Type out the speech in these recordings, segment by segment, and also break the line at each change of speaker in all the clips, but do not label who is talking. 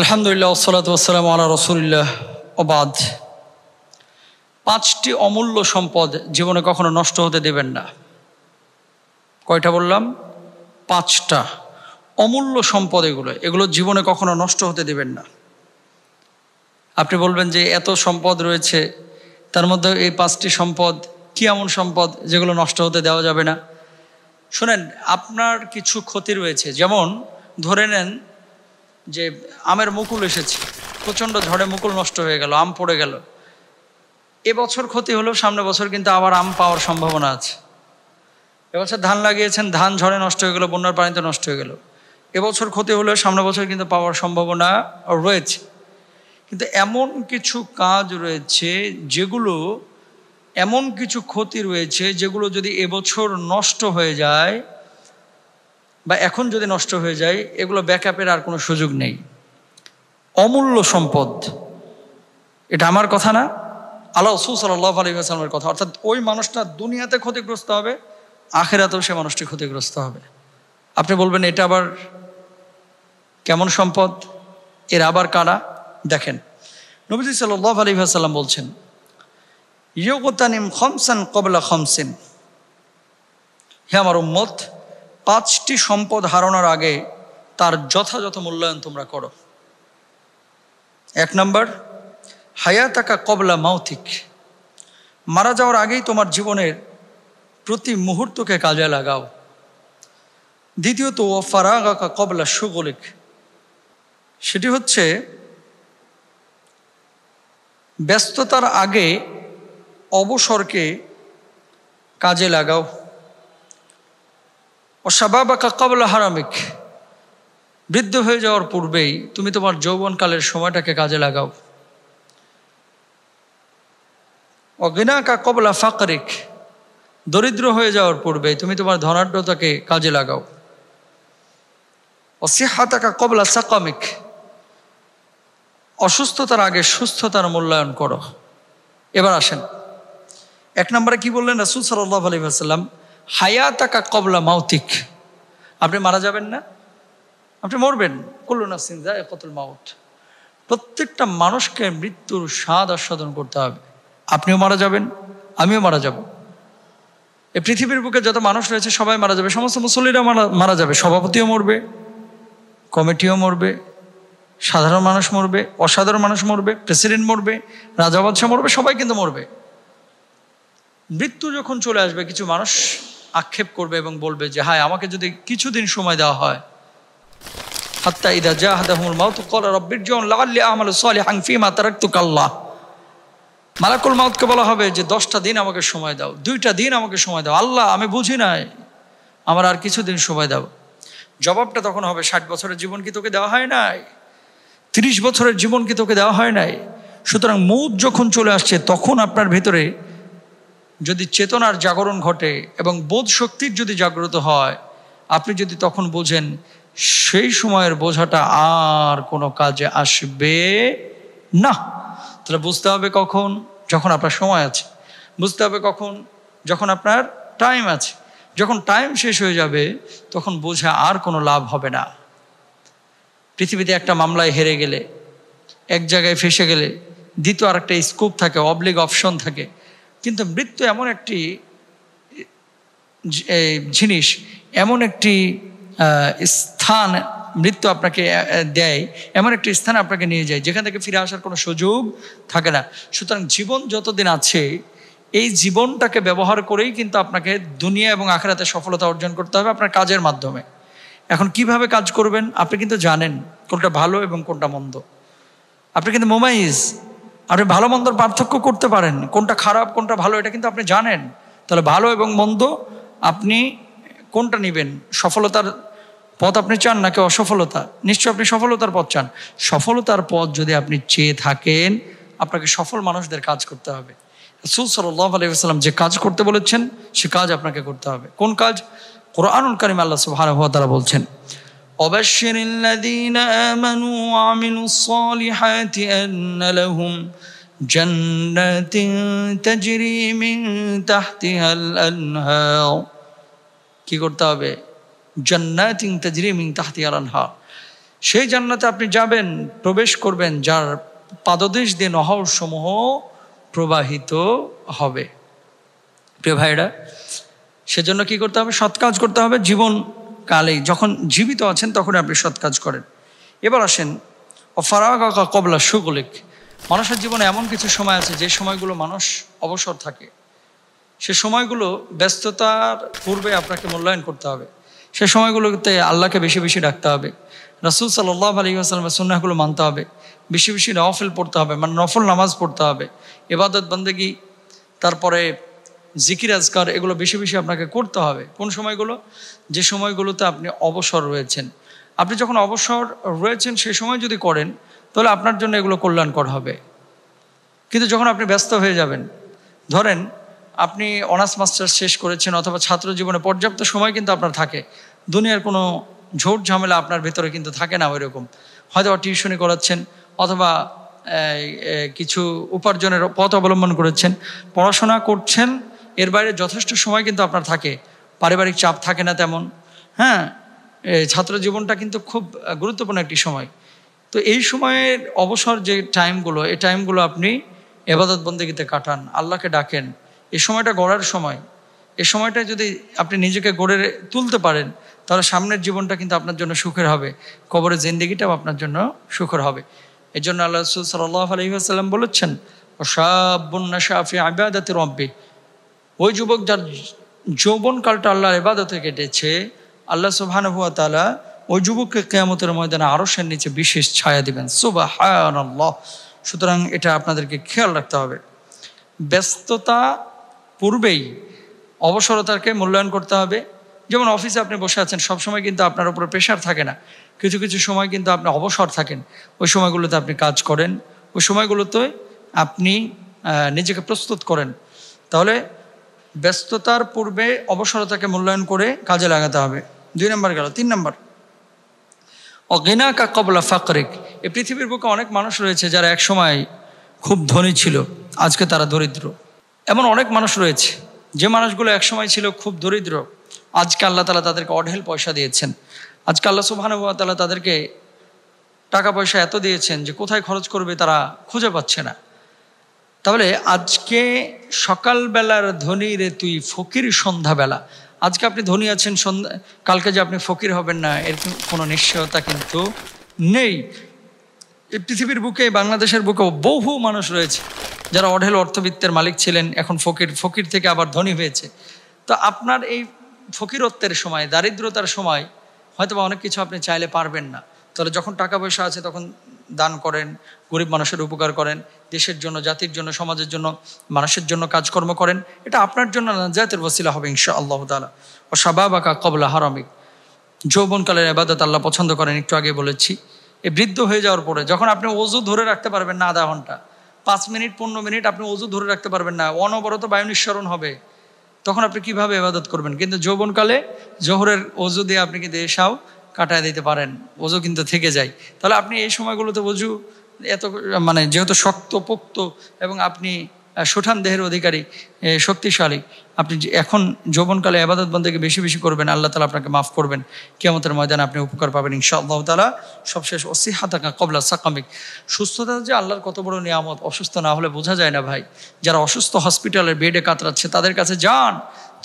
আলহামদুলিল্লাহ ওসলাতাম আল্লাহ রসুলিল্লাহ ওবাদ পাঁচটি অমূল্য সম্পদ জীবনে কখনো নষ্ট হতে দেবেন না কয়টা বললাম পাঁচটা অমূল্য সম্পদ এগুলো এগুলো জীবনে কখনো নষ্ট হতে দেবেন না আপনি বলবেন যে এত সম্পদ রয়েছে তার মধ্যে এই পাঁচটি সম্পদ কি এমন সম্পদ যেগুলো নষ্ট হতে দেওয়া যাবে না শোনেন আপনার কিছু ক্ষতি রয়েছে যেমন ধরে নেন যে আমের মুকুল এসেছে প্রচণ্ড ঝড়ে মুকুল নষ্ট হয়ে গেল আম পড়ে গেল এবছর ক্ষতি হলেও সামনে বছর কিন্তু আবার আম পাওয়ার সম্ভাবনা আছে এবছর ধান লাগিয়েছেন ধান ঝড়ে নষ্ট হয়ে গেল বন্যার পানিতে নষ্ট হয়ে গেল এবছর ক্ষতি হলেও সামনে বছর কিন্তু পাওয়ার সম্ভাবনা রয়েছে কিন্তু এমন কিছু কাজ রয়েছে যেগুলো এমন কিছু ক্ষতি রয়েছে যেগুলো যদি এবছর নষ্ট হয়ে যায় বা এখন যদি নষ্ট হয়ে যায় এগুলো ব্যাকআপের আর কোনো সুযোগ নেই অমূল্য সম্পদ এটা আমার কথা না আল্লাহ রসুল সাল্লাহ আলী আসালামের কথা অর্থাৎ ওই মানুষটা দুনিয়াতে ক্ষতিগ্রস্ত হবে আখেরাতেও সে মানুষটি ক্ষতিগ্রস্ত হবে আপনি বলবেন এটা আবার কেমন সম্পদ এর আবার কারা দেখেন নবীজি সাল্লাহ আলী আসাল্লাম বলছেন ইয়োগতানিম খমসান কবলা খমসিন হে আমার উম্মত পাঁচটি সম্পদ হারানোর আগে তার যথাযথ মূল্যায়ন তোমরা করো এক নম্বর হায়াতাকা কবলা মাউথিক মারা যাওয়ার আগেই তোমার জীবনের প্রতি মুহূর্তকে কাজে লাগাও দ্বিতীয়ত ও ফারাগাকা কবলা সুগলিক সেটি হচ্ছে ব্যস্ততার আগে অবসরকে কাজে লাগাও ও সাবাবাকা কবলা হারামিক বৃদ্ধ হয়ে যাওয়ার পূর্বেই তুমি তোমার যৌবনকালের সময়টাকে কাজে লাগাও অগিনাকা কবলা ফাকরিক দরিদ্র হয়ে যাওয়ার পূর্বেই তুমি তোমার ধনাঢ্যতাকে কাজে লাগাও অসিহাতাকা কবলা সাকামিক অসুস্থতার আগে সুস্থতার মূল্যায়ন করো এবার আসেন এক নম্বরে কি বললেন রাসুল সাল্লাহ আলী আসাল্লাম হায়াতাকা কবলা মাউতিক আপনি মারা যাবেন না আপনি মরবেন সিনজা এ কতল মাউট প্রত্যেকটা মানুষকে মৃত্যুর স্বাদ আস্বাদন করতে হবে আপনিও মারা যাবেন আমিও মারা যাব এই পৃথিবীর বুকে যত মানুষ রয়েছে সবাই মারা যাবে সমস্ত মুসল্লিরা মারা মারা যাবে সভাপতিও মরবে কমিটিও মরবে সাধারণ মানুষ মরবে অসাধারণ মানুষ মরবে প্রেসিডেন্ট মরবে রাজাবাদশাহ মরবে সবাই কিন্তু মরবে মৃত্যু যখন চলে আসবে কিছু মানুষ আক্ষেপ করবে এবং বলবে যে হায় আমাকে যদি কিছুদিন সময় দেওয়া হয় হাত্তা ইদা জাহাদাহুল মাউত কল রব্বির জন লাল্লি আমল হাংফি হাংফিমা তারাক তুকাল্লাহ মালাকুল মাউতকে বলা হবে যে দশটা দিন আমাকে সময় দাও দুইটা দিন আমাকে সময় দাও আল্লাহ আমি বুঝি নাই আমার আর কিছুদিন সময় দাও জবাবটা তখন হবে ষাট বছরের জীবন কি তোকে দেওয়া হয় নাই তিরিশ বছরের জীবন কি তোকে দেওয়া হয় নাই সুতরাং মৌত যখন চলে আসছে তখন আপনার ভেতরে যদি চেতনার জাগরণ ঘটে এবং বোধ শক্তির যদি জাগ্রত হয় আপনি যদি তখন বোঝেন সেই সময়ের বোঝাটা আর কোনো কাজে আসবে না তাহলে বুঝতে হবে কখন যখন আপনার সময় আছে বুঝতে হবে কখন যখন আপনার টাইম আছে যখন টাইম শেষ হয়ে যাবে তখন বোঝা আর কোনো লাভ হবে না পৃথিবীতে একটা মামলায় হেরে গেলে এক জায়গায় ফেসে গেলে দ্বিতীয় আর একটা স্কোপ থাকে অবলিগ অপশন থাকে কিন্তু মৃত্যু এমন একটি জিনিস এমন একটি স্থান মৃত্যু আপনাকে দেয় এমন একটি স্থান আপনাকে নিয়ে যায় যেখান থেকে ফিরে আসার কোনো সুযোগ থাকে না সুতরাং জীবন যতদিন আছে এই জীবনটাকে ব্যবহার করেই কিন্তু আপনাকে দুনিয়া এবং আখেরাতে সফলতা অর্জন করতে হবে আপনার কাজের মাধ্যমে এখন কিভাবে কাজ করবেন আপনি কিন্তু জানেন কোনটা ভালো এবং কোনটা মন্দ আপনি কিন্তু মোমাইজ আপনি ভালো মন্দর পার্থক্য করতে পারেন কোনটা খারাপ কোনটা ভালো এটা কিন্তু আপনি জানেন তাহলে ভালো এবং মন্দ আপনি কোনটা নেবেন সফলতার পথ আপনি চান নাকি অসফলতা নিশ্চয় আপনি সফলতার পথ চান সফলতার পথ যদি আপনি চেয়ে থাকেন আপনাকে সফল মানুষদের কাজ করতে হবে রসুল সাল্লাহ আলাইসাল্লাম যে কাজ করতে বলেছেন সে কাজ আপনাকে করতে হবে কোন কাজ কোরআনুল করিম আল্লাহ সুবাহ তারা বলছেন وبشر الذين آمنوا وعملوا الصالحات أن لهم جنات تجري من تحتها الأنهار কি করতে হবে জান্নাত তাজরি মিং তাহতিয়ার আনহা সেই জান্নাতে আপনি যাবেন প্রবেশ করবেন যার পাদদেশ দিয়ে নহর সমূহ প্রবাহিত হবে প্রিয় ভাইরা সেজন্য কি করতে হবে সৎ কাজ করতে হবে জীবন কালে যখন জীবিত আছেন তখন আপনি সৎ কাজ করেন এবার আসেন ফারাগা কবলা সুগলিক মানুষের জীবনে এমন কিছু সময় আছে যে সময়গুলো মানুষ অবসর থাকে সে সময়গুলো ব্যস্ততার পূর্বে আপনাকে মূল্যায়ন করতে হবে সে সময়গুলোতে আল্লাহকে বেশি বেশি ডাকতে হবে রাসুল সাল্লাহ আলী আসলামের সুন্নাগুলো মানতে হবে বেশি বেশি নফল পড়তে হবে মানে নফল নামাজ পড়তে হবে এবাদত বন্দেগি তারপরে জিকির আজকার এগুলো বেশি বেশি আপনাকে করতে হবে কোন সময়গুলো যে সময়গুলোতে আপনি অবসর রয়েছেন আপনি যখন অবসর রয়েছেন সেই সময় যদি করেন তাহলে আপনার জন্য এগুলো কল্যাণকর হবে কিন্তু যখন আপনি ব্যস্ত হয়ে যাবেন ধরেন আপনি অনার্স মাস্টার্স শেষ করেছেন অথবা ছাত্র জীবনে পর্যাপ্ত সময় কিন্তু আপনার থাকে দুনিয়ার কোনো ঝোট ঝামেলা আপনার ভেতরে কিন্তু থাকে না ওই রকম হয়তো টিউশনি করাচ্ছেন অথবা কিছু উপার্জনের পথ অবলম্বন করেছেন পড়াশোনা করছেন এর বাইরে যথেষ্ট সময় কিন্তু আপনার থাকে পারিবারিক চাপ থাকে না তেমন হ্যাঁ ছাত্র জীবনটা কিন্তু খুব গুরুত্বপূর্ণ একটি সময় তো এই সময়ের অবসর যে টাইমগুলো এই টাইমগুলো আপনি এবাদত বন্দীগীতে কাটান আল্লাহকে ডাকেন এই সময়টা গড়ার সময় এই সময়টা যদি আপনি নিজেকে গড়ে তুলতে পারেন তাহলে সামনের জীবনটা কিন্তু আপনার জন্য সুখের হবে কবরের জিন্দিগিটাও আপনার জন্য সুখের হবে এই জন্য আল্লাহ রসুল সাল্লাহ আলহিহাসাল্লাম বলেছেন ও সাবুন্না শাহি আবাদাতে ওই যুবক যার যৌবনকালটা আল্লাহর এবাদতে কেটেছে আল্লাহ সোহান হুয়া তালা ওই যুবককে কেয়ামতের ময়দানে আরসের নিচে বিশেষ ছায়া দিবেন সুবাহ সুতরাং এটা আপনাদেরকে খেয়াল রাখতে হবে ব্যস্ততা পূর্বেই অবসরতাকে মূল্যায়ন করতে হবে যেমন অফিসে আপনি বসে আছেন সবসময় কিন্তু আপনার উপরে প্রেশার থাকে না কিছু কিছু সময় কিন্তু আপনি অবসর থাকেন ওই সময়গুলোতে আপনি কাজ করেন ওই সময়গুলোতে আপনি নিজেকে প্রস্তুত করেন তাহলে ব্যস্ততার পূর্বে অবসরতাকে মূল্যায়ন করে কাজে লাগাতে হবে দুই নম্বর গেল তিন নম্বর অগিনা কা কবলা ফাকরেক এ পৃথিবীর বুকে অনেক মানুষ রয়েছে যারা একসময় খুব ধনী ছিল আজকে তারা দরিদ্র এমন অনেক মানুষ রয়েছে যে মানুষগুলো একসময় ছিল খুব দরিদ্র আজকে আল্লাহ তালা তাদেরকে অঢেল পয়সা দিয়েছেন আজকে আল্লাহ সুবাহানুয়া তালা তাদেরকে টাকা পয়সা এত দিয়েছেন যে কোথায় খরচ করবে তারা খুঁজে পাচ্ছে না তাহলে আজকে সকালবেলার ধনী রে তুই ফকির সন্ধ্যাবেলা আজকে আপনি ধনী আছেন সন্ধ্যা কালকে যে আপনি ফকির হবেন না এর কোনো নিশ্চয়তা কিন্তু নেই পৃথিবীর বুকে বাংলাদেশের বুকে বহু মানুষ রয়েছে যারা অঢেল অর্থবিত্তের মালিক ছিলেন এখন ফকির ফকির থেকে আবার ধনী হয়েছে তো আপনার এই ফকিরত্বের সময় দারিদ্রতার সময় হয়তো বা অনেক কিছু আপনি চাইলে পারবেন না তাহলে যখন টাকা পয়সা আছে তখন দান করেন গরিব মানুষের উপকার করেন দেশের জন্য জাতির জন্য সমাজের জন্য মানুষের জন্য কাজকর্ম করেন এটা আপনার জন্য জাতের বসিলা হবে ইনশা আল্লাহ তালা ও সাবাবাকা কবলা হারামিক যৌবনকালের আবাদত আল্লাহ পছন্দ করেন একটু আগে বলেছি এ বৃদ্ধ হয়ে যাওয়ার পরে যখন আপনি অজু ধরে রাখতে পারবেন না আধা ঘন্টা পাঁচ মিনিট পনেরো মিনিট আপনি অজু ধরে রাখতে পারবেন না অনবরত বায়ু নিঃসরণ হবে তখন আপনি কিভাবে এবাদত করবেন কিন্তু যৌবনকালে জোহরের অজু দিয়ে আপনি কিন্তু এসাও কাটায় দিতে পারেন ওজু কিন্তু থেকে যায় তাহলে আপনি এই সময়গুলোতে অজু এত মানে যেহেতু শক্ত পোক্ত এবং আপনি সুঠান দেহের অধিকারী শক্তিশালী আপনি এখন যৌবনকালে আবাদত বন্ধকে বেশি বেশি করবেন আল্লাহ তালা আপনাকে মাফ করবেন কেমতের ময়দানে আপনি উপকার পাবেন ইনশা আল্লাহ তালা সবশেষ অসি থাকা কবলা সাকামিক সুস্থতা যে আল্লাহর কত বড় নিয়ামত অসুস্থ না হলে বোঝা যায় না ভাই যারা অসুস্থ হসপিটালের বেডে কাতরাচ্ছে তাদের কাছে যান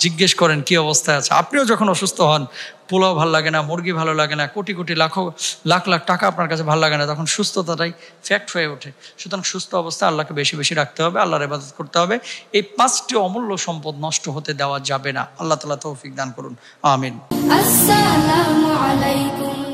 জিজ্ঞেস করেন কি অবস্থায় আছে আপনিও যখন অসুস্থ হন পোলাও ভালো লাগে না মুরগি ভালো লাগে না কোটি কোটি লাখো লাখ লাখ টাকা আপনার কাছে ভালো লাগে না তখন সুস্থতাটাই ফ্যাক্ট হয়ে ওঠে সুতরাং সুস্থ অবস্থা আল্লাহকে বেশি বেশি রাখতে হবে আল্লাহর ইবাদত করতে হবে এই পাঁচটি অমূল্য সম্পদ নষ্ট হতে দেওয়া যাবে না আল্লাহ তালা তৌফিক দান করুন আমিন আসসালামু আলাইকুম